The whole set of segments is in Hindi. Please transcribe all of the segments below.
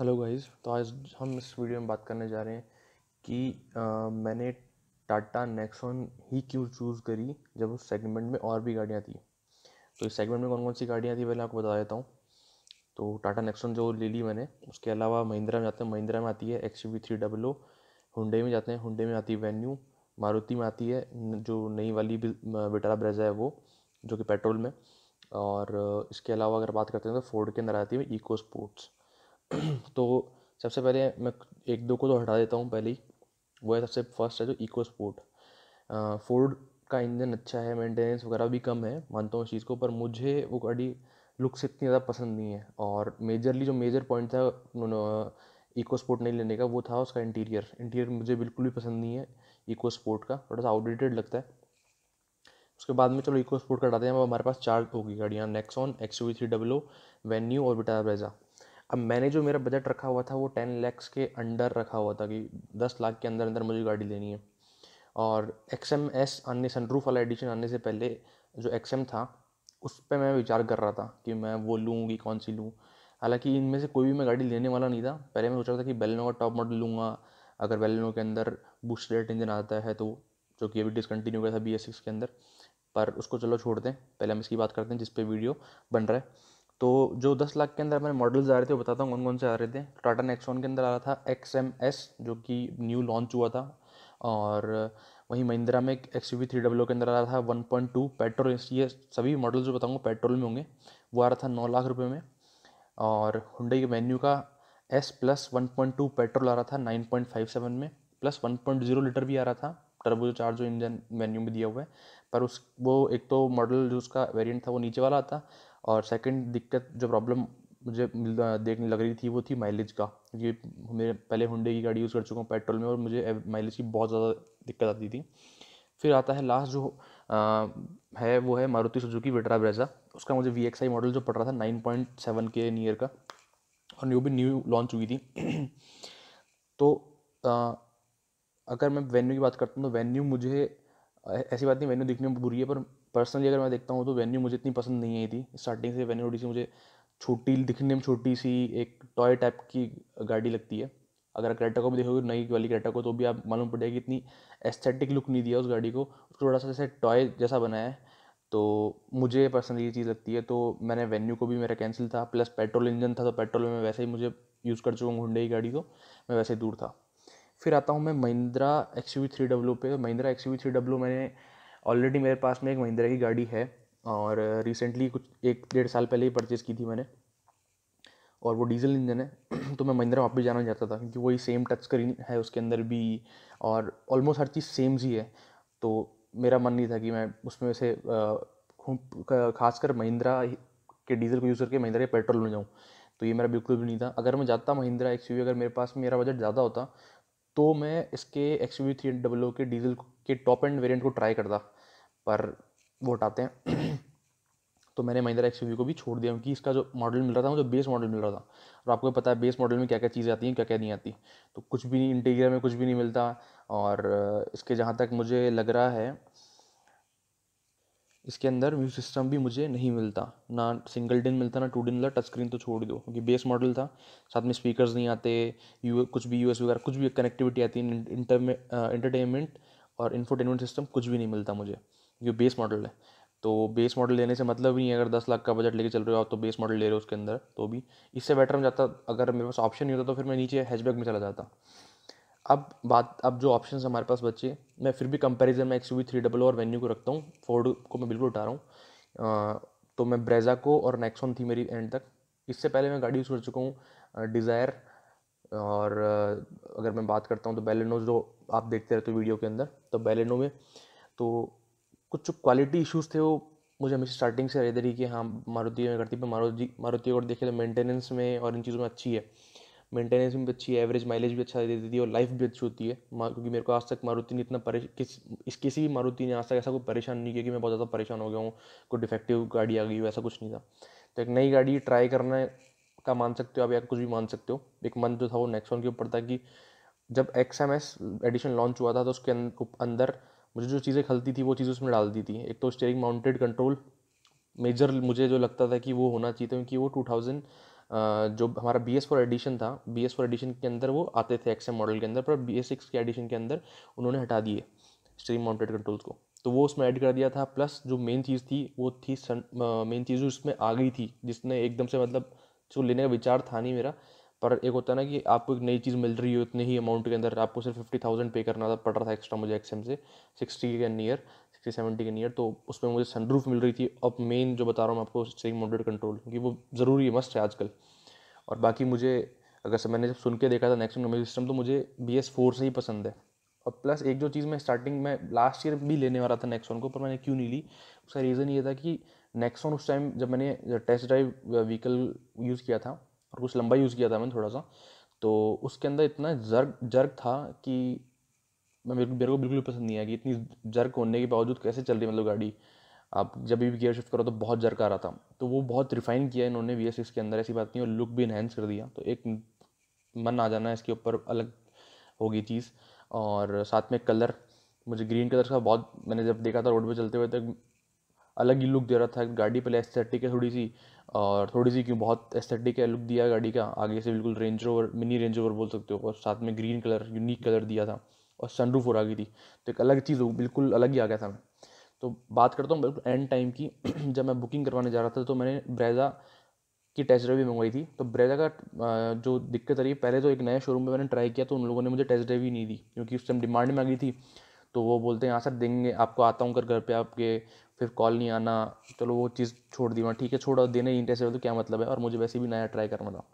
हेलो गाइस तो आज हम इस वीडियो में बात करने जा रहे हैं कि आ, मैंने टाटा नेक्सोन ही क्यों चूज़ करी जब उस सेगमेंट में और भी गाड़ियाँ थी तो इस सेगमेंट में कौन कौन सी गाड़ियाँ थी पहले आपको बता देता हूँ तो टाटा नेक्सोन जो ले ली मैंने उसके अलावा महिंद्रा में जाते हैं महिंद्रा में आती है X V three double O हुडे में जाते हैं हुडे में आती है वेन्यू मारुति में आती है जो नई वाली बिटारा ब्रेजा है वो जो कि पेट्रोल में और इसके अलावा अगर बात करते हैं तो फोर्ड के अंदर आती है इको स्पोर्ट्स तो सबसे पहले मैं एक दो को तो हटा देता हूँ पहले ही वो है सबसे फर्स्ट है जो इको स्पोर्ट फोर्ड का इंजन अच्छा है मेंटेनेंस वगैरह भी कम है मानता हूँ उस चीज़ को पर मुझे वो गाड़ी लुक्स इतनी ज़्यादा पसंद नहीं है और मेजरली जो मेजर पॉइंट था इको स्पोर्ट नहीं लेने का वो था उसका इंटीरियर इंटीरियर मुझे बिल्कुल भी पसंद नहीं है इको स्पोर्ट का थोड़ा सा आउटडेटेड लगता है उसके बाद में चलो इको स्पोर्ट कटाते हैं अब हमारे पास चार होगी गाड़ियाँ Nexon X U three double Venue और बिटारा ब्रेजा अब मैंने जो मेरा बजट रखा हुआ था वो टेन लैक्स के अंडर रखा हुआ था कि दस लाख के अंदर अंदर मुझे गाड़ी लेनी है और एक्स एम एस आने रूफ वाला एडिशन आने से पहले जो एक्स एम था उस पर मैं विचार कर रहा था कि मैं वो लूँ कि कौन सी लूँ हालांकि इनमें से कोई भी मैं गाड़ी लेने वाला नहीं था पहले मैं सोच रहा था कि बेलनो का टॉप मॉडल लूँगा अगर बेलनो के अंदर बूस्टेड इंजन आता है तो जो कि अभी डिसकंटिन्यू हुआ था बी एस सिक्स के अंदर पर उसको चलो छोड़ दें पहले हम इसकी बात करते हैं जिस पे वीडियो बन रहा है तो जो दस लाख के अंदर मैंने मॉडल्स आ रहे थे वो बताता हूँ कौन कौन से आ रहे थे टाटा नेक्सॉन के अंदर आ रहा था एक्स एम एस जो कि न्यू लॉन्च हुआ था और वहीं महिंद्रा में एक एक्स वी थ्री डब्ल्यू के अंदर आ रहा था वन पॉइंट टू पेट्रोल ये सभी मॉडल जो बताऊँगा पेट्रोल में होंगे वो आ रहा था नौ लाख रुपये में और हुंडई के मेन्यू का S plus one point two petrol आ रहा था नाइन पॉइंट फाइव सेवन में plus one point zero litre भी आ रहा था टर्बो चार्ज जो इंजन मेन्यू में दिया हुआ है पर उस वो एक तो मॉडल जो उसका वेरिएंट था वो नीचे वाला आता और सेकंड दिक्कत जो प्रॉब्लम मुझे देखने लग रही थी वो थी माइलेज का ये मेरे पहले हुंडे की गाड़ी यूज़ कर चुका हूँ पेट्रोल में और मुझे माइलेज की बहुत ज़्यादा दिक्कत आती थी फिर आता है लास्ट जो आ, है वो है मारुति सुजुकी वेटरा ब्रेजा उसका मुझे वी एक्स आई मॉडल जो पड़ रहा था नाइन पॉइंट सेवन के नियर का और न्यू भी न्यू लॉन्च हुई थी तो आ, अगर मैं वेन्यू की बात करता हूँ तो वेन्यू मुझे ऐसी बात नहीं वेन्यू दिखने में बुरी है पर पर्सनली अगर मैं देखता हूँ तो वेन्यू मुझे इतनी पसंद नहीं आई थी स्टार्टिंग से वेन्यू थोड़ी सी मुझे छोटी दिखने में छोटी सी एक टॉय टाइप की गाड़ी लगती है अगर क्रेटा को भी देखोगे नई वाली क्रेटा को तो भी आप मालूम पड़ेगा कि इतनी एस्थेटिक लुक नहीं दिया उस गाड़ी को उसको थोड़ा सा जैसे टॉय जैसा बनाया है तो मुझे पर्सनली ये चीज़ लगती है तो मैंने वेन्यू को भी मेरा कैंसिल था प्लस पेट्रोल इंजन था तो पेट्रोल में वैसे ही मुझे यूज़ कर चुका हूँ हुडे की गाड़ी को मैं वैसे दूर था फिर आता हूँ मैं Mahindra X U three W पे तो Mahindra X U three W मैंने ऑलरेडी मेरे पास में एक महिंद्रा की गाड़ी है और रिसेंटली कुछ एक डेढ़ साल पहले ही परचेज़ की थी मैंने और वो डीजल इंजन है तो मैं महिंद्रा वापस जाना चाहता था क्योंकि वही सेम टच स्क्रीन है उसके अंदर भी और ऑलमोस्ट हर चीज़ सेम ही है तो मेरा मन नहीं था कि मैं उसमें से खासकर महिंद्रा के डीजल को यूज़ करके महिंद्रा के पेट्रोल में जाऊँ तो ये मेरा बिल्कुल भी नहीं था अगर मैं जाता महिंद्रा एक्स अगर मेरे पास मेरा बजट ज़्यादा होता तो मैं इसके एक्स वी थ्री डब्लो के डीजल के टॉप एंड वेरिएंट को ट्राई करता पर वो हटाते हैं तो मैंने महिंद्रा एक्स को भी छोड़ दिया क्योंकि इसका जो मॉडल मिल रहा था मुझे बेस मॉडल मिल रहा था और आपको पता है बेस मॉडल में क्या क्या चीज़ें आती हैं क्या क्या नहीं आती तो कुछ भी नहीं इंटीरियर में कुछ भी नहीं मिलता और इसके जहाँ तक मुझे लग रहा है इसके अंदर व्यू सिस्टम भी मुझे नहीं मिलता ना सिंगल डिन मिलता ना टू डिन मिलता टच स्क्रीन तो छोड़ दो क्योंकि बेस मॉडल था साथ में स्पीकर्स नहीं आते यू कुछ भी यूएस वगैरह कुछ भी कनेक्टिविटी आती है इंटरटेनमेंट और इन्फोटेनमेंट सिस्टम कुछ भी नहीं मिलता मुझे क्योंकि बेस मॉडल है तो बेस मॉडल लेने से मतलब ही नहीं अगर दस लाख का बजट लेके चल रहे हो आप तो बेस मॉडल ले रहे हो उसके अंदर तो भी इससे बेटर हम जाता अगर मेरे पास ऑप्शन नहीं होता तो फिर मैं नीचे हैचबैक में चला जाता अब बात अब जो ऑप्शन हमारे पास बचे मैं फिर भी कंपैरिजन में X U V three double और वेन्यू को रखता हूँ फोर्ड को मैं बिल्कुल उठा रहा हूँ तो मैं ब्रेजा को और नेक्सॉन थी मेरी एंड तक इससे पहले मैं गाड़ी यूज़ कर चुका हूँ डिज़ायर और अगर मैं बात करता हूँ तो बैलेनो जो आप देखते रहते हो वीडियो के अंदर तो बैलेनो में तो कुछ क्वालिटी इश्यूज़ थे वो मुझे हमेशा स्टार्टिंग से रहते रही कि हाँ मारुति में करती पर मारुति मारुति और देखे तो मेंटेनेंस में और इन चीज़ों में अच्छी है मेंटेनेंस भी अच्छी है एवरेज माइलेज भी अच्छा देती है और लाइफ भी अच्छी होती है क्योंकि मेरे को आज तक मारुति ने इतना परेश किस इस किसी भी मारुति ने आज तक ऐसा कोई परेशान नहीं किया कि मैं बहुत ज़्यादा परेशान हो गया हूँ कोई डिफेक्टिव गाड़ी आ गई हो ऐसा कुछ नहीं था तो एक नई गाड़ी ट्राई करना का मान सकते हो आप या कुछ भी मान सकते हो एक मंथ जो था वो नेक्स्ट वन के ऊपर था कि जब X M S edition launch हुआ था तो उसके अं, अंदर मुझे जो चीज़ें खलती थी वो चीज़ उसमें डाल दी थी एक तो स्टेयरिंग माउंटेड कंट्रोल मेजर मुझे जो लगता था कि वो होना चाहिए था क्योंकि वो टू थाउजेंड जो हमारा बी एस फोर एडिशन था बी एस फोर एडिशन के अंदर वो आते थे एक्सएम मॉडल के अंदर पर बी एस सिक्स के एडिशन के अंदर उन्होंने हटा दिए स्ट्रीम माउंटेड कंट्रोल्स को तो वो उसमें ऐड कर दिया था प्लस जो मेन चीज़ थी वो थी मेन चीज़ उसमें आ गई थी जिसने एकदम से मतलब जो लेने का विचार था नहीं मेरा पर एक होता ना कि आपको एक नई चीज़ मिल रही हो इतने ही अमाउंट के अंदर आपको सिर्फ फिफ्टी थाउजेंड पे करना था पड़ रहा था एक्स्ट्रा मुझे एक्सएम से सिक्सटी के नियर सिक्सटी सेवेंटी के नियर तो उसमें मुझे सनरूफ मिल रही थी अब मेन जो बता रहा हूँ मैं आपको स्टेरिंग मॉडरेट कंट्रोल क्योंकि वो ज़रूरी है मस्ट है आजकल और बाकी मुझे अगर मैंने जब सुन के देखा था नेक्स्ट म्यूजिक सिस्टम तो मुझे बी एस फोर से ही पसंद है और प्लस एक जो चीज़ मैं स्टार्टिंग में लास्ट ईयर भी लेने वाला था नेक्सॉन को पर मैंने क्यों नहीं ली उसका रीज़न ये था कि नेक्सॉन उस टाइम जब मैंने टेस्ट ड्राइव व्हीकल यूज़ किया था और कुछ लंबा यूज़ किया था मैंने थोड़ा सा तो उसके अंदर इतना जर्क जर्क था कि मैं मेरे को मेरे को बिल्कुल पसंद नहीं आया कि इतनी जर्क होने के बावजूद कैसे चल रही मतलब गाड़ी आप जब भी गियर शिफ्ट करो तो बहुत जर्क आ रहा था तो वो बहुत रिफाइन किया इन्होंने वी एस के अंदर ऐसी बात नहीं और लुक भी इन्हेंस कर दिया तो एक मन आ जाना इसके ऊपर अलग होगी चीज़ और साथ में कलर मुझे ग्रीन कलर का बहुत मैंने जब देखा था रोड पर चलते हुए तो अलग ही लुक दे रहा था गाड़ी पहले एस्थेटिक है थोड़ी सी और थोड़ी सी क्यों बहुत एस्थेटिक है लुक दिया गाड़ी का आगे से बिल्कुल Range Rover mini Range Rover बोल सकते हो और साथ में ग्रीन कलर यूनिक कलर दिया था और सनरूफ और आ गई थी तो एक अलग चीज़ बिल्कुल अलग ही आ गया था मैं तो बात करता हूँ बिल्कुल एंड टाइम की जब मैं बुकिंग करवाने जा रहा था तो मैंने ब्रेजा की टेस्ट ड्राइव भी मंगवाई थी तो ब्रेजा का जो दिक्कत आ रही है पहले तो एक नए शोरूम में मैंने ट्राई किया तो उन लोगों ने मुझे टेस्ट ड्राइव ही नहीं दी क्योंकि उस टाइम डिमांड में आ गई थी तो वो बोलते हैं हाँ सर देंगे आपको आता हूँ कर घर पे आपके फिर कॉल नहीं आना चलो वो चीज़ छोड़ दी मैं हाँ, ठीक है छोड़ा देने इंटरेस्ट टेस्ट ड्राइव तो क्या मतलब है और मुझे वैसे भी नया ट्राई करना था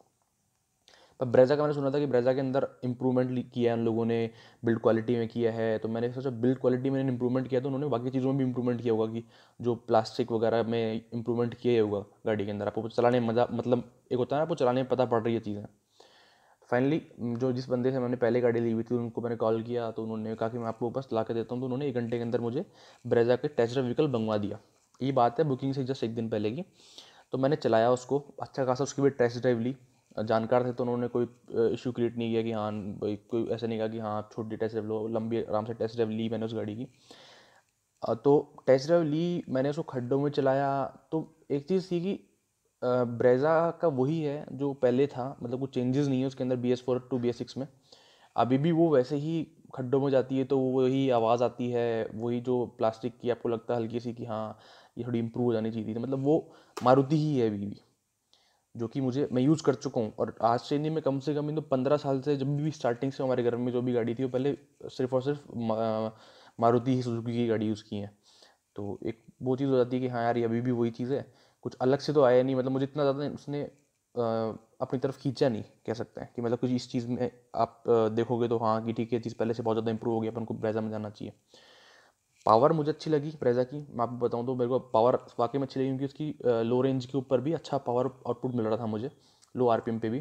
पर ब्रेजा का मैंने सुना था कि ब्रेजा के अंदर इंप्रूवमेंट किया है उन लोगों ने बिल्ड क्वालिटी में किया है तो मैंने सोचा बिल्ड क्वालिटी में इंप्रूवमेंट किया तो उन्होंने बाकी चीज़ों में भी इंप्रूवमेंट किया होगा कि जो प्लास्टिक वगैरह में इंप्रूवमेंट किया होगा गाड़ी के अंदर आपको चलाने मज़ा मतलब एक होता है आपको चलाने में पता पड़ रही है चीज़ें फाइनली जो जिस बंदे से मैंने पहले गाड़ी ली हुई थी उनको मैंने कॉल किया तो उन्होंने कहा कि मैं आपको बस ला के देता हूँ तो उन्होंने एक घंटे के अंदर मुझे ब्रेजा के टेस्ट व्हीकल मंगवा दिया ये बात है बुकिंग से जस्ट एक दिन पहले की तो मैंने चलाया उसको अच्छा खासा उसकी भी टेस्ट ड्राइव ली जानकार थे तो उन्होंने कोई इशू क्रिएट नहीं किया कि हाँ भाई कोई ऐसा नहीं कहा कि हाँ छोटी टेस्ट ड्राइव लो लंबी आराम से टेस्ट ड्राइव ली मैंने उस गाड़ी की तो टेस्ट ड्राइव ली मैंने उसको खड्डों में चलाया तो एक चीज़ थी कि ब्रेजा का वही है जो पहले था मतलब कुछ चेंजेस नहीं है उसके अंदर B S four to B S six में अभी भी वो वैसे ही खड्डों में जाती है तो वही आवाज़ आती है वही जो प्लास्टिक की आपको लगता है हल्की सी कि हाँ ये थोड़ी इम्प्रूव हो जानी चाहिए थी मतलब वो मारुति ही है अभी भी जो कि मुझे मैं यूज़ कर चुका हूँ और आज से नहीं मैं कम से कम इन तो पंद्रह साल से जब भी स्टार्टिंग से हमारे घर में जो भी गाड़ी थी वो पहले सिर्फ और सिर्फ मारुति ही सुजुकी की गाड़ी यूज़ की है तो एक वो चीज़ हो जाती है कि हाँ यार ये अभी भी वही चीज़ है कुछ अलग से तो आया नहीं मतलब मुझे इतना ज़्यादा उसने अपनी तरफ खींचा नहीं कह सकते हैं कि मतलब कुछ इस चीज़ में आप देखोगे तो हाँ कि ठीक है चीज़ पहले से बहुत ज़्यादा इंप्रूव हो गया अपन को ब्राइजा में जाना चाहिए पावर मुझे अच्छी लगी प्रेजा की मैं आपको बताऊँ तो मेरे को पावर वाकई में अच्छी लगी क्योंकि उसकी लो रेंज के ऊपर भी अच्छा पावर आउटपुट मिल रहा था मुझे लो आर पी एम पे भी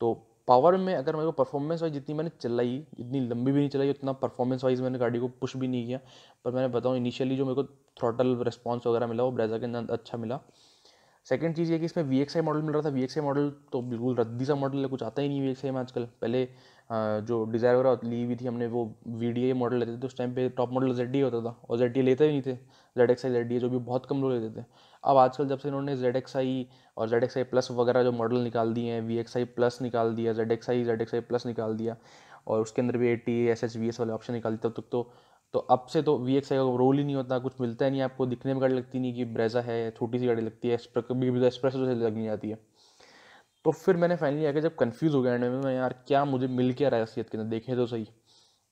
तो पावर में अगर मेरे को परफॉर्मेंस वाइज जितनी मैंने चलाई इतनी लंबी भी नहीं चलाई उतना परफॉर्मेंस वाइज मैंने गाड़ी को पुश भी नहीं किया पर मैंने बताऊँ इनिशियली जो मेरे को थ्रॉटल रिस्पॉन्स वगैरह मिला वो ब्रेजा के अंदर अच्छा मिला सेकेंड चीज़ ये कि इसमें वी मॉडल मिल रहा था वी मॉडल तो बिल्कुल रद्दी सा मॉडल है कुछ आता ही नहीं वी में आजकल पहले जो डिज़ायर वगैरह ली हुई थी हमने वो वी डी ए मॉडल लेते थे तो उस टाइम पे टॉप मॉडल जेड डी होता था और जेड डी लेते ही नहीं थे Z X I Z D जो भी बहुत कम लोग लेते थे अब आजकल जब से इन्होंने जेड एक्स आई और जेड एक्स आई प्लस वगैरह जो मॉडल निकाल दिए हैं वी एक्स आई प्लस निकाल दिया Z X I Z X I plus निकाल दिया और उसके अंदर भी A T S H V S वाले ऑप्शन निकाल दिया तब तक तो तो अब से तो वी एक्स आई का रोल ही नहीं होता कुछ मिलता ही नहीं आपको दिखने में गाड़ी लगती नहीं कि ब्रेजा है छोटी सी गाड़ी लगती है एक्सप्रेस भी एक्सप्रेस जाती है तो फिर मैंने फाइनली आके जब कन्फ्यूज़ हो गया एंड में यार क्या मुझे मिल क्या रहा है असलियत के अंदर देखे तो सही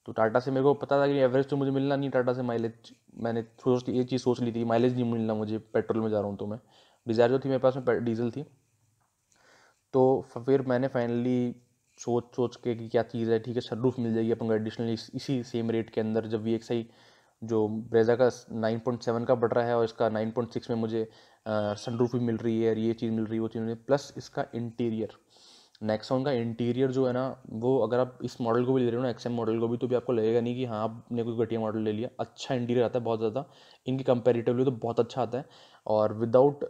तो टाटा से मेरे को पता था कि एवरेज तो मुझे मिलना नहीं टाटा से माइलेज मैंने सोच ये चीज़ सोच ली थी माइलेज नहीं मिलना मुझे पेट्रोल में जा रहा हूँ तो मैं डिज़ायर जो थी मेरे पास में डीजल थी तो फिर मैंने फाइनली सोच सोच के कि क्या चीज़ है ठीक है सनरूफ मिल जाएगी अपन को एडिशनल इस, इसी सेम रेट के अंदर जब वी एक्स आई जो ब्रेजा का नाइन पॉइंट सेवन का बढ़ रहा है और इसका नाइन पॉइंट सिक्स में मुझे सनरूफ भी मिल रही है ये चीज़ मिल रही है वो चीज़ मिल रही है प्लस इसका इंटीरियर नेक्सॉन का इंटीरियर जो है ना वो अगर आप इस मॉडल को भी ले रहे हो ना एक्सएम मॉडल को भी तो भी आपको लगेगा नहीं कि हाँ आपने कोई घटिया मॉडल ले लिया अच्छा इंटीरियर आता है बहुत ज़्यादा इनकी कंपेरेटिवली तो बहुत अच्छा आता है और विदाउट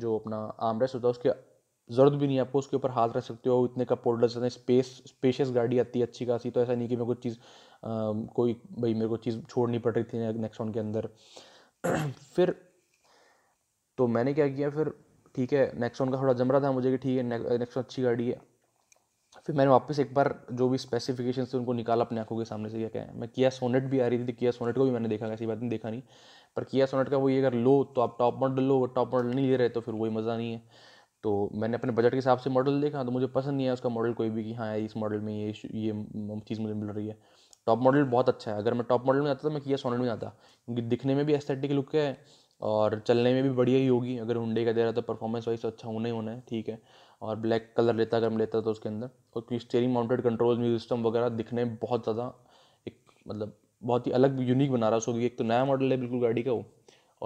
जो अपना आमरेस होता है उसके ज़रूरत भी नहीं है आपको उसके ऊपर हाथ रख सकते हो इतने का होल्डर्स हैं स्पेस स्पेशियस गाड़ी आती है अच्छी खासी तो ऐसा नहीं कि मेरे को चीज़ आ, कोई भाई मेरे को चीज़ छोड़नी पड़ रही थी नेक्सॉन के अंदर फिर तो मैंने क्या किया फिर ठीक है नेक्सॉन का थोड़ा जमरा था मुझे कि ठीक है नेक्सोन नेक्सॉन अच्छी गाड़ी है फिर मैंने वापस एक बार जो भी स्पेसिफिकेशन थे उनको निकाला अपने आंखों के सामने से क्या क्या है मैं किया सोनेट भी आ रही थी किया तो सोनेट को भी मैंने देखा ऐसी बात नहीं देखा नहीं पर किया सोनेट का वो ये अगर लो तो आप टॉप मॉडल लो टॉप मॉडल नहीं ले रहे तो फिर वही मज़ा नहीं है तो मैंने अपने बजट के हिसाब से मॉडल देखा तो मुझे पसंद नहीं आया उसका मॉडल कोई भी कि हाँ इस मॉडल में ये ये चीज़ मुझे मिल रही है टॉप मॉडल बहुत अच्छा है अगर मैं टॉप मॉडल में जाता तो मैं किया सोनेट में जाता क्योंकि दिखने में भी एस्थेटिक लुक है और चलने में भी बढ़िया ही होगी अगर हुंडे का दे रहा तो परफॉर्मेंस वाइज तो अच्छा होना ही होना है ठीक है और ब्लैक कलर लेता अगर हम लेता तो उसके अंदर और क्योंकि steering mounted control music system वगैरह दिखने में बहुत ज़्यादा एक मतलब बहुत ही अलग यूनिक बना रहा है उसको एक तो नया मॉडल है बिल्कुल गाड़ी का वो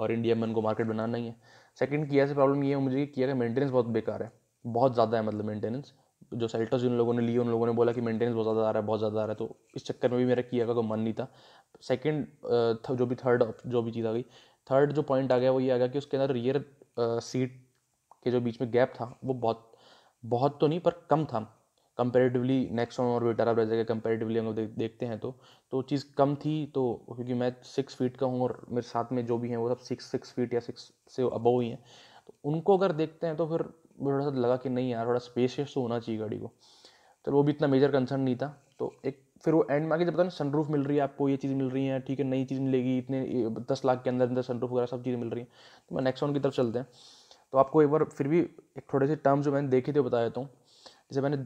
और इंडिया में उनको मार्केट बनाना ही है सेकेंड किया से प्रॉब्लम ये है मुझे किया का मेंटेनेंस बहुत बेकार है बहुत ज़्यादा है मतलब मेंटेनेंस जो सेल्टस जिन लोगों ने लिए उन लोगों ने बोला कि मेंटेनेंस बहुत ज़्यादा आ रहा है बहुत ज़्यादा आ रहा है तो इस चक्कर में भी मेरा किया का कोई मन नहीं था सेकंड जो भी थर्ड जो भी चीज़ आ गई थर्ड जो पॉइंट आ गया वो ये आ गया कि उसके अंदर रियर सीट के जो बीच में गैप था वो बहुत बहुत तो नहीं पर कम था कंपेरेटिवली नेक्सॉन और विटारा ब्रेजा के कंपेरेटिवली हम लोग देखते हैं तो तो चीज़ कम थी तो क्योंकि मैं सिक्स फीट का हूँ और मेरे साथ में जो भी हैं वो सब सिक्स सिक्स फीट या सिक्स से अबव ही हैं तो उनको अगर देखते हैं तो फिर थोड़ा सा लगा कि नहीं यार थोड़ा स्पेशियस तो होना चाहिए गाड़ी को चलो तो वो भी इतना मेजर कंसर्न नहीं था तो एक फिर वो एंड में आगे जब पता ना सनरूफ मिल रही है आपको ये चीज़ मिल रही है ठीक है नई चीज़ मिलेगी इतने दस लाख के अंदर अंदर सनरूफ वगैरह सब चीज़ें मिल रही हैं तो मैं नेक्स्ट वन की तरफ चलते हैं तो आपको एक बार फिर भी एक थोड़े से टर्म जो मैंने देखे थे बता देता हूँ जैसे मैंने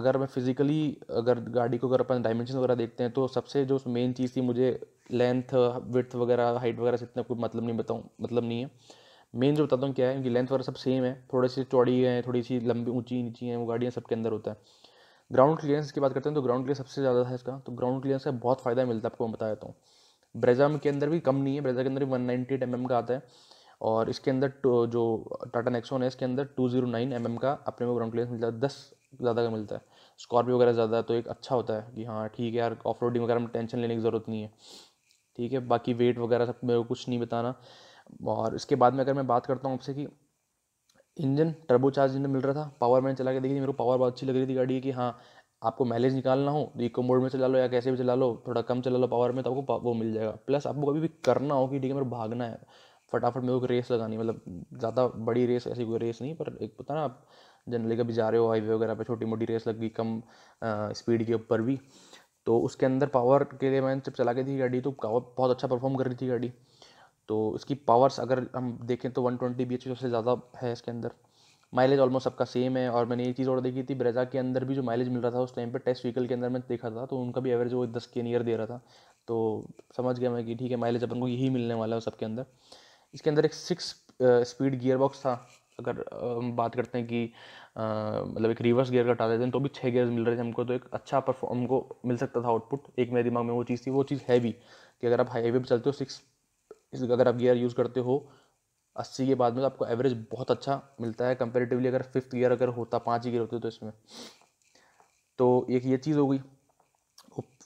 अगर मैं फिजिकली अगर गाड़ी को अगर अपन डायमेंशन वगैरह देखते हैं तो सबसे जो मेन चीज़ थी मुझे लेंथ विथ वगैरह हाइट वगैरह से इतना कोई मतलब नहीं बताऊँ मतलब नहीं है मेन जो बताता हूँ क्या है उनकी लेंथ वगैरह सब सेम है थोड़ी सी चौड़ी है थोड़ी सी लंबी ऊंची नीची है वो गाड़ियाँ सबके अंदर होता है ग्राउंड क्लियरेंस की बात करते हैं तो ग्राउंड क्लियर सबसे ज़्यादा था इसका तो ग्राउंड क्लियरेंस का बहुत फ़ायदा मिलता है आपको मैं बताया हूँ ब्रेजा के अंदर भी कम नहीं है ब्रेजा के अंदर भी वन नाइन्टी एट का आता है और इसके अंदर जो टाटा नेक्सोन है इसके अंदर two zero nine M M का अपने को ग्राउंड क्लियरेंस मिलता है दस ज़्यादा का मिलता है स्कॉर्पियो वगैरह ज़्यादा है तो एक अच्छा होता है कि हाँ ठीक है यार ऑफ रोडिंग वगैरह में टेंशन लेने की ज़रूरत नहीं है ठीक है बाकी वेट वगैरह सब मेरे को कुछ नहीं बताना और इसके बाद में अगर मैं बात करता हूँ आपसे कि इंजन टर्बो चार्ज इंजन मिल रहा था पावर मैंने चला के देखी मेरे को पावर बहुत अच्छी लग रही थी गाड़ी की हाँ आपको माइलेज निकालना हो तो इको मोड में चला लो या कैसे भी चला लो थोड़ा कम चला लो पावर में तो आपको वो मिल जाएगा प्लस आपको कभी भी करना हो कि ठीक है मेरे भागना है फटाफट मेरे को रेस लगानी मतलब ज़्यादा बड़ी रेस ऐसी कोई रेस नहीं पर एक पता ना आप जनरली कभी जा रहे हो हाईवे वगैरह पे छोटी मोटी रेस लग गई कम स्पीड के ऊपर भी तो उसके अंदर पावर के लिए मैंने जब चला के थी गाड़ी तो पावर बहुत अच्छा परफॉर्म कर रही थी गाड़ी तो इसकी पावर्स अगर हम देखें तो 120 ट्वेंटी बी सबसे ज़्यादा है इसके अंदर माइलेज ऑलमोस्ट सबका सेम है और मैंने ये चीज़ और देखी थी ब्रेजा के अंदर भी जो माइलेज मिल रहा था उस टाइम पर टेस्ट व्हीकल के अंदर मैं देखा था तो उनका भी एवरेज वो दस के नियर दे रहा था तो समझ गया मैं कि ठीक है माइलेज अपन को यही मिलने वाला है सबके अंदर इसके अंदर एक सिक्स स्पीड गियर बॉक्स था अगर हम बात करते हैं कि मतलब एक रिवर्स गियर का हटा देते हैं तो भी छः गियर्स मिल रहे थे हमको तो एक अच्छा परफॉर्म को मिल सकता था आउटपुट एक मेरे दिमाग में वो चीज़ थी वो चीज़ है भी कि अगर आप हाईवे पर चलते हो सिक्स इसलिए तो अगर आप गियर यूज़ करते हो अस्सी के बाद में तो आपको एवरेज बहुत अच्छा मिलता है कंपेरेटिवली अगर फिफ्थ गियर अगर होता पाँच गियर होते तो इसमें तो एक ये चीज़ हो गई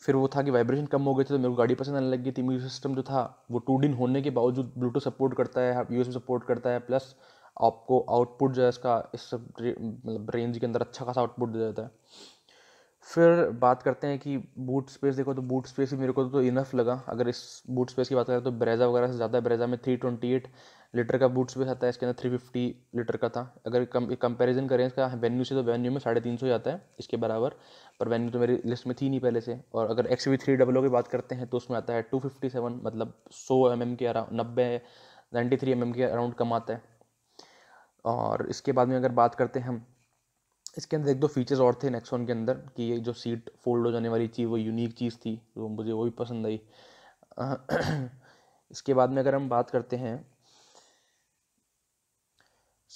फिर वो था कि वाइब्रेशन कम हो गए थे तो मेरे को गाड़ी पसंद आने लग गई थी म्यूजिक सिस्टम जो था वो टू डिन होने के बावजूद ब्लूटूथ सपोर्ट करता है यू हाँ, सपोर्ट करता है प्लस आपको आउटपुट जो है इसका इस मतलब रेंज के अंदर अच्छा खासा आउटपुट दे देता है फिर बात करते हैं कि बूट स्पेस देखो तो बूट स्पेस भी मेरे को तो इनफ लगा अगर इस बूट स्पेस की बात करें तो ब्रेजा वगैरह से ज़्यादा ब्रेजा में थ्री ट्वेंटी एट लीटर का बूट स्पेस आता है इसके अंदर थ्री फिफ्टी लीटर का था अगर कम कंपेरिजन करें इसका वेन्यू से तो वेन्यू में साढ़े तीन सौ आता है इसके बराबर पर वेन्यू तो मेरी लिस्ट में थी नहीं पहले से और अगर एक्स वी थ्री डब्लो की बात करते हैं तो उसमें आता है टू फिफ्टी सेवन मतलब सौ एम एम के अराउंड नब्बे नाइन्टी थ्री एम एम के अराउंड कम आता है और इसके बाद में अगर बात करते हैं हम इसके अंदर एक दो फीचर्स और थे नेक्सोन के अंदर कि ये जो सीट फोल्ड हो जाने वाली चीज़ वो यूनिक चीज़ थी जो मुझे वो भी पसंद आई इसके बाद में अगर हम बात करते हैं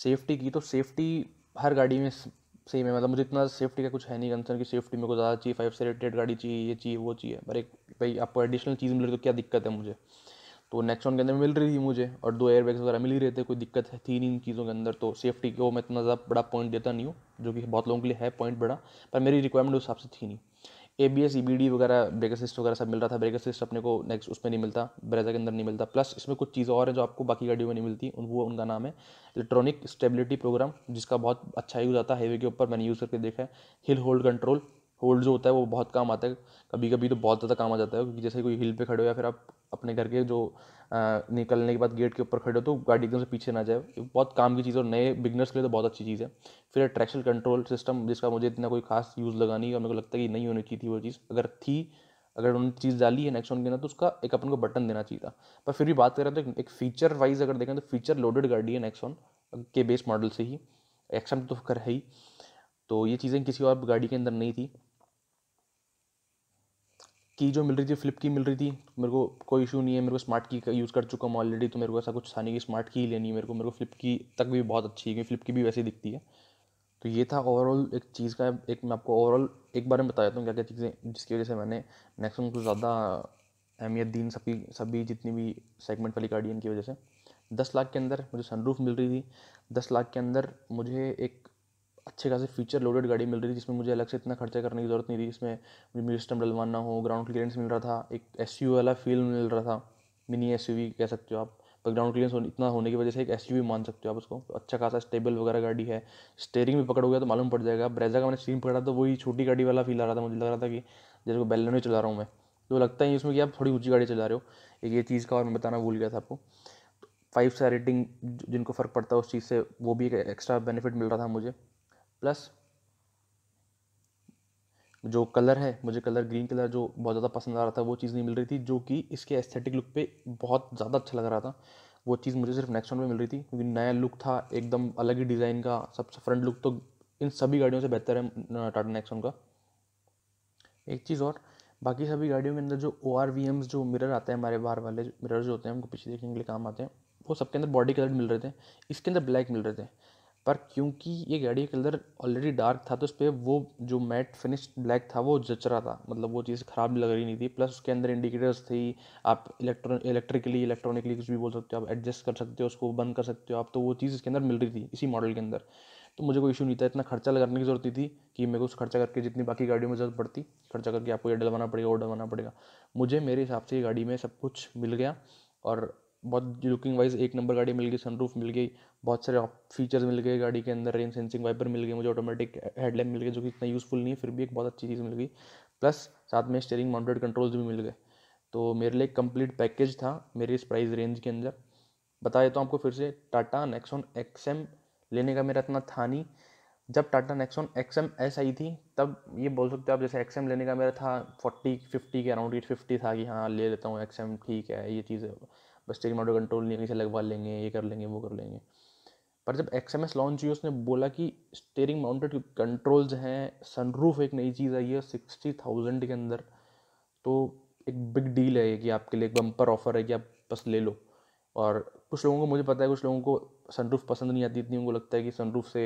सेफ्टी की तो सेफ्टी हर गाड़ी में सेम है मतलब मुझे इतना सेफ्टी का कुछ है नहीं कंसर्न कि सेफ्टी मेरे को ज़्यादा चाहिए फाइव से रेटेड गाड़ी चाहिए ये चाहिए वो चाहिए पर एक भाई आपको एडिशनल चीज़ मिल रही तो क्या दिक्कत है मुझे तो नेक्सॉन के अंदर मिल रही थी मुझे और दो एयर बैग्स वगैरह मिल ही रहे थे कोई दिक्कत है थी नहीं इन चीज़ों के अंदर तो सेफ्टी को मैं इतना ज़्यादा बड़ा पॉइंट देता नहीं हूँ जो कि बहुत लोगों के लिए है पॉइंट बड़ा पर मेरी रिक्वायरमेंट उस हिसाब से थी नहीं A B S E B D वगैरह ब्रेक असिस्ट वगैरह सब मिल रहा था ब्रेक असिस्ट अपने को नेक्स्ट उसमें नहीं मिलता ब्रेजा के अंदर नहीं मिलता प्लस इसमें कुछ चीज़ें और हैं जो आपको बाकी गाड़ियों में नहीं मिलती उन वो उनका नाम है इलेक्ट्रॉनिक स्टेबिलिटी प्रोग्राम जिसका बहुत अच्छा यूज़ आता है हाईवे के ऊपर मैंने यूज़ करके देखा है हिल होल्ड कंट्रोल होल्ड जो होता है वो बहुत काम आता है कभी कभी तो बहुत ज़्यादा काम आ जाता है क्योंकि जैसे कोई हिल पे खड़े हो या फिर आप अपने घर के जो आ, निकलने के बाद गेट के ऊपर खड़े हो तो गाड़ी एकदम से पीछे ना जाए बहुत काम की चीज़ और नए बिगनर्स के लिए तो बहुत अच्छी चीज़ है फिर ट्रैक्शन कंट्रोल सिस्टम जिसका मुझे इतना कोई खास यूज़ लगा नहीं और मेरे को लगता है कि नहीं होनी चाहिए थी वो चीज़ अगर थी अगर उन्होंने चीज़ डाली है नेक्स्ट के ना तो उसका एक अपन को बटन देना चाहिए था पर फिर भी बात करें तो एक फीचर वाइज अगर देखें तो फीचर लोडेड गाड़ी है नेक्सॉन के बेस मॉडल से ही एक्सम तो कर है ही तो ये चीज़ें किसी और गाड़ी के अंदर नहीं थी की जो मिल रही थी फ्लिप की मिल रही थी मेरे को कोई इशू नहीं है मेरे को स्मार्ट की का यूज़ कर चुका हूँ ऑलरेडी तो मेरे को ऐसा कुछ था की स्मार्ट की ही लेनी है मेरे को मेरे को फ्लिप की तक भी बहुत अच्छी है फ्लिप की भी वैसी दिखती है तो ये था ओवरऑल एक चीज़ का एक मैं आपको ओवरऑल एक बारे में बता देता हूँ क्या क्या चीज़ें जिसकी वजह से मैंने नेक्सम को ज़्यादा अहमियत दी सभी सभी जितनी भी सेगमेंट वाली गाड़ी की वजह से दस लाख के अंदर मुझे सनरूफ मिल रही थी दस लाख के अंदर मुझे एक अच्छे खासे फीचर लोडेड गाड़ी मिल रही थी जिसमें मुझे अलग से इतना खर्चा करने की ज़रूरत नहीं थी इसमें मुझे म्यूजिक सिस्टम डलवाना हो ग्राउंड क्लियरेंस मिल रहा था एक एस वाला फील मिल रहा था मिनी एस कह सकते हो आप पर ग्राउंड क्लियरेंस इतना होने की वजह से एक एस मान सकते हो आप उसको तो अच्छा खासा स्टेबल वगैरह गाड़ी है स्टेयरिंग भी पकड़ोगे तो मालूम पड़ जाएगा ब्रेजा का मैंने स्क्रीन पकड़ा तो वही छोटी गाड़ी वाला फील आ रहा था मुझे लग रहा था कि जैसे बैलन ही चला रहा हूँ मैं तो लगता है इसमें कि आप थोड़ी ऊँची गाड़ी चला रहे हो एक ये चीज़ का और मैं बताना भूल गया था आपको फाइव स्टार रेटिंग जिनको फ़र्क पड़ता है उस चीज़ से वो भी एक एक्स्ट्रा बेनिफिट मिल रहा था मुझे प्लस जो कलर है मुझे कलर ग्रीन कलर जो बहुत ज़्यादा पसंद आ रहा था वो चीज़ नहीं मिल रही थी जो कि इसके एस्थेटिक लुक पे बहुत ज़्यादा अच्छा लग रहा था वो चीज़ मुझे सिर्फ नेक्स्ट में मिल रही थी क्योंकि नया लुक था एकदम अलग ही डिज़ाइन का सबसे फ्रंट लुक तो इन सभी गाड़ियों से बेहतर है टाटा नेक्सॉन का एक चीज़ और बाकी सभी गाड़ियों के अंदर जो ओ आर वी एम्स जो मिरर आते हैं हमारे बाहर वाले मिरर जो होते हैं उनको पीछे देखने के लिए काम आते हैं वो सबके अंदर बॉडी कलर मिल रहे थे इसके अंदर ब्लैक मिल रहे थे पर क्योंकि ये गाड़ी का कलर ऑलरेडी डार्क था तो उस पर वो जो मैट फिनिश ब्लैक था वो जच रहा था मतलब वो चीज़ ख़राब लग रही नहीं थी प्लस उसके अंदर इंडिकेटर्स थी आप इलेक्ट्रो इलेक्ट्रिकली इलेक्ट्रॉनिकली कुछ भी बोल सकते हो आप एडजस्ट कर सकते हो उसको बंद कर सकते हो आप तो वो चीज़ इसके अंदर मिल रही थी इसी मॉडल के अंदर तो मुझे कोई इशू नहीं था इतना खर्चा लगाने की जरूरत नहीं थी कि मेरे को उस खर्चा करके जितनी बाकी गाड़ियों में जरूरत पड़ती खर्चा करके आपको ये डलवाना पड़ेगा और डलवाना पड़ेगा मुझे मेरे हिसाब से ये गाड़ी में सब कुछ मिल गया और बहुत लुकिंग वाइज एक नंबर गाड़ी मिल गई सनरूफ मिल गई बहुत सारे फीचर्स मिल गए गाड़ी के अंदर रेन सेंसिंग वाइपर मिल गए मुझे ऑटोमेटिक हेडलैम्प मिल गई जो कि इतना यूज़फुल नहीं है फिर भी एक बहुत अच्छी चीज़ मिल गई प्लस साथ में स्टेयरिंग माउंटेड कंट्रोल्स भी मिल गए तो मेरे लिए कंप्लीट पैकेज था मेरे इस प्राइस रेंज के अंदर बता देता हूँ आपको फिर से टाटा नेक्सॉन एक्स लेने का मेरा इतना था नहीं जब Tata Nexon X M S I थी तब ये बोल सकते हो आप जैसे एक्स एम लेने का मेरा था फोर्टी फिफ्टी के अराउंड एट फिफ्टी था कि हाँ ले लेता हूँ एक्स एम ठीक है ये चीज़ बस चेंज माउटर कंट्रोल नहीं से लगवा लेंगे ये कर लेंगे वो कर लेंगे पर जब एक्स एम एस लॉन्च हुई उसने बोला कि स्टेयरिंग माउंटेड कंट्रोल्स हैं सनरूफ एक नई चीज़ आई है सिक्सटी थाउजेंड के अंदर तो एक बिग डील है कि आपके लिए एक बम्पर ऑफर है कि आप बस ले लो और कुछ लोगों को मुझे पता है कुछ लोगों को सनरूफ पसंद नहीं आती इतनी उनको लगता है कि सनरूफ से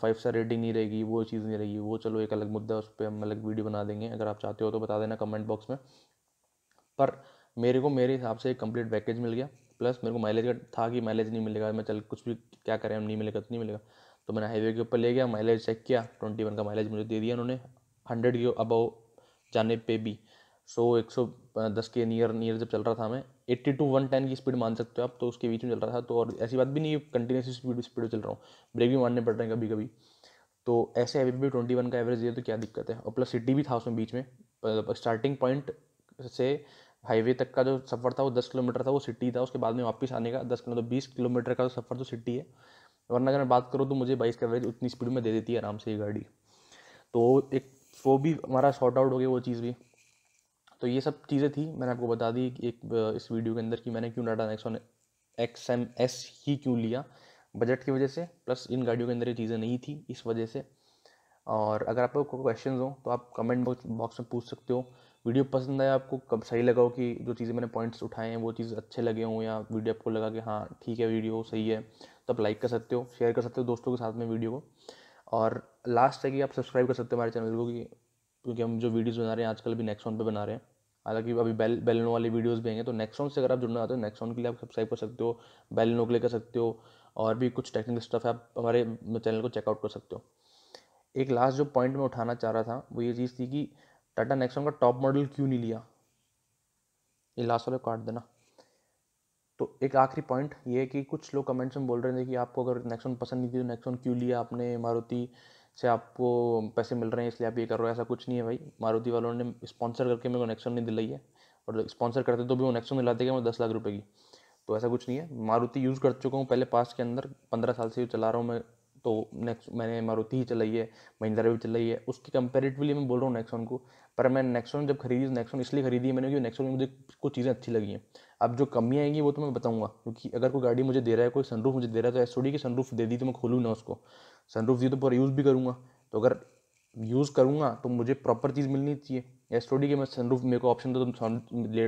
फाइव स्टार रेटिंग नहीं रहेगी वो चीज़ नहीं रहेगी वो चलो एक अलग मुद्दा उस पर हम अलग वीडियो बना देंगे अगर आप चाहते हो तो बता देना कमेंट बॉक्स में पर मेरे को मेरे हिसाब से एक कंप्लीट पैकेज मिल गया प्लस मेरे को माइलेज का था कि माइलेज नहीं मिलेगा मैं चल कुछ भी क्या करें नहीं मिलेगा तो नहीं मिलेगा तो मैंने हाईवे के ऊपर ले गया माइलेज चेक किया ट्वेंटी वन का माइलेज मुझे दे दिया उन्होंने हंड्रेड के अबव जाने पे भी सो एक सौ दस के नियर नियर जब चल रहा था मैं एट्टी टू वन टेन की स्पीड मान सकते हो आप तो उसके बीच में चल रहा था तो और ऐसी बात भी नहीं कंटिन्यूस स्पीड स्पीड चल रहा हूँ ब्रेक भी मारने पड़ रहे हैं कभी कभी तो ऐसे है भी ट्वेंटी वन का एवरेज दिया तो क्या दिक्कत है और प्लस सिटी भी था उसमें बीच में स्टार्टिंग मतलब पॉइंट से हाईवे तक का जो सफ़र था वो दस किलोमीटर था वो सिटी था उसके बाद में वापस आने का दस किलोमीटर बीस किलोमीटर का जो सफ़र तो सिटी है वरना अगर मैं बात करूँ तो मुझे बाइस का एवरेज उतनी स्पीड में दे देती है आराम से ये गाड़ी तो एक वो भी हमारा शॉर्ट आउट हो गया वो चीज़ भी तो ये सब चीज़ें थी मैंने आपको बता दी एक इस वीडियो के अंदर कि मैंने क्यों Tata Nexon X M S ही क्यों लिया बजट की वजह से प्लस इन गाड़ियों के अंदर ये चीज़ें नहीं थी इस वजह से और अगर आपको क्वेश्चन हो तो आप कमेंट बॉक्स में पूछ सकते हो वीडियो पसंद आया आपको कब सही लगा हो कि जो चीज़ें मैंने पॉइंट्स उठाए हैं वो चीज़ अच्छे लगे हों या वीडियो आपको लगा कि हाँ ठीक है वीडियो सही है तो आप लाइक कर सकते हो शेयर कर सकते हो दोस्तों के साथ में वीडियो को और लास्ट है कि आप सब्सक्राइब कर सकते हो हमारे चैनल को कि क्योंकि हम जो वीडियोज़ बना रहे हैं आजकल भी नेक्सॉन पर बना रहे हैं हालांकि अभी बेल बेलनो वाले वीडियोज़ भी आएंगे तो नेक्सॉन से अगर आप जुड़ना चाहते हो नेक्सॉन के लिए आप सब्सक्राइब कर सकते हो बेलनो के लिए कर सकते हो और भी कुछ टेक्निकल स्टफ है आप हमारे चैनल को चेकआउट कर सकते हो एक लास्ट जो पॉइंट मैं उठाना चाह रहा था वो ये चीज़ थी कि टाटा नेक्सॉन का टॉप मॉडल क्यों नहीं लिया ये लास्ट वाले काट देना तो एक आखिरी पॉइंट ये है कि कुछ लोग कमेंट्स में बोल रहे थे कि आपको अगर नेक्सॉन पसंद नहीं थी तो नेक्सॉन क्यों लिया आपने मारुति से आपको पैसे मिल रहे हैं इसलिए आप ये कर रहे हो ऐसा कुछ नहीं है भाई मारुति वालों ने स्पॉन्सर करके मेरे को नेक्सॉन नहीं दिलाई है और स्पॉन्सर करते तो भी वो नेक्सॉन दिलाते गए मैं दस लाख रुपये की तो ऐसा कुछ नहीं है मारुति यूज़ कर चुका हूँ पहले पास के अंदर पंद्रह साल से चला रहा हूँ मैं तो नेक्स्ट मैंने मारुति ही चलाई है महिंद्रा भी चलाई है उसकी कंपेरेटिवली मैं बोल रहा हूँ नेक्सॉन को पर मैं नेक्सॉन जब खरीदी नेक्सॉन तो इसलिए खरीदी है मैंने क्योंकि नेक्सॉन में मुझे कुछ चीज़ें अच्छी लगी हैं अब जो कमी आएंगी वो तो मैं बताऊँगा क्योंकि अगर कोई गाड़ी मुझे दे रहा है कोई सनरूफ मुझे दे रहा है तो एस की सनरूफ दे दी तो मैं खोलूँ ना उसको सनरूफ दी तो पूरा यूज़ भी करूँगा तो अगर यूज़ करूँगा तो मुझे प्रॉपर चीज़ मिलनी चाहिए एस के मैं सनरूफ मेरे को ऑप्शन तो तुम सन ले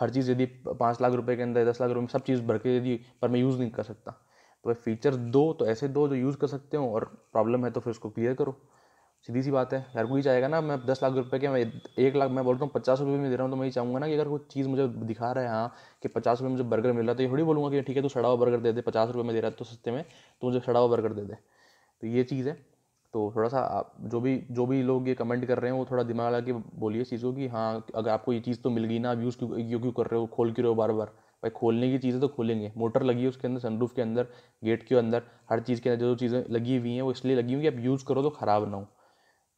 हर चीज़ यदि पाँच लाख रुपए के अंदर दस लाख रुपये में सब चीज़ भर के दे दी पर मैं यूज़ नहीं कर सकता वह तो फीचर दो तो ऐसे दो जो यूज़ कर सकते हो और प्रॉब्लम है तो फिर उसको क्लियर करो सीधी सी बात है यार कोई चाहेगा ना मैं दस लाख रुपए के मैं एक लाख मैं बोलता हूँ पचास रुपये में दे रहा हूँ तो मैं ये चाहूँगा ना कि अगर कोई चीज़ मुझे दिखा रहा है हाँ कि पचास रुपये मुझे बर्गर मिल रहा है तो ये थोड़ी बोलूँगा कि ठीक है तू तो सड़ा हुआ बर्गर दे दे पचास रुपये में दे रहा है तो सस्ते में तो मुझे सड़ा हुआ बर्गर दे दे तो ये चीज़ है तो थोड़ा सा आप जो भी जो भी लोग ये कमेंट कर रहे हैं वो थोड़ा दिमाग लगा के बोलिए चीज़ों की हाँ अगर आपको ये चीज़ तो मिल गई ना यूज़ क्यों क्यों कर रहे हो खोल क्यों रहे हो बार बार भाई खोलने की चीज़ें तो खोलेंगे मोटर लगी है उसके अंदर सनरूफ के अंदर गेट के अंदर हर चीज़ के अंदर जो चीज़ें लगी हुई हैं वो इसलिए लगी हुई कि आप यूज़ करो तो ख़राब ना हो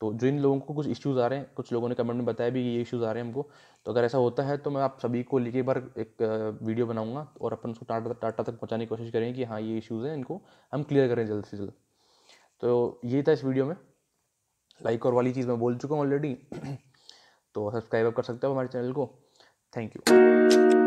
तो जिन लोगों को कुछ इश्यूज़ आ रहे हैं कुछ लोगों ने कमेंट में बताया भी ये इश्यूज़ आ रहे हैं हमको तो अगर ऐसा होता है तो मैं आप सभी को लेकर एक बार एक वीडियो बनाऊंगा और अपन उसको टाटा टाटा तक पहुंचाने की कोशिश करेंगे कि हाँ ये इश्यूज़ हैं इनको हम क्लियर करें जल्द से जल्द तो ये था इस वीडियो में लाइक और वाली चीज़ मैं बोल चुका हूँ ऑलरेडी तो सब्सक्राइब कर सकते हो हमारे चैनल को थैंक यू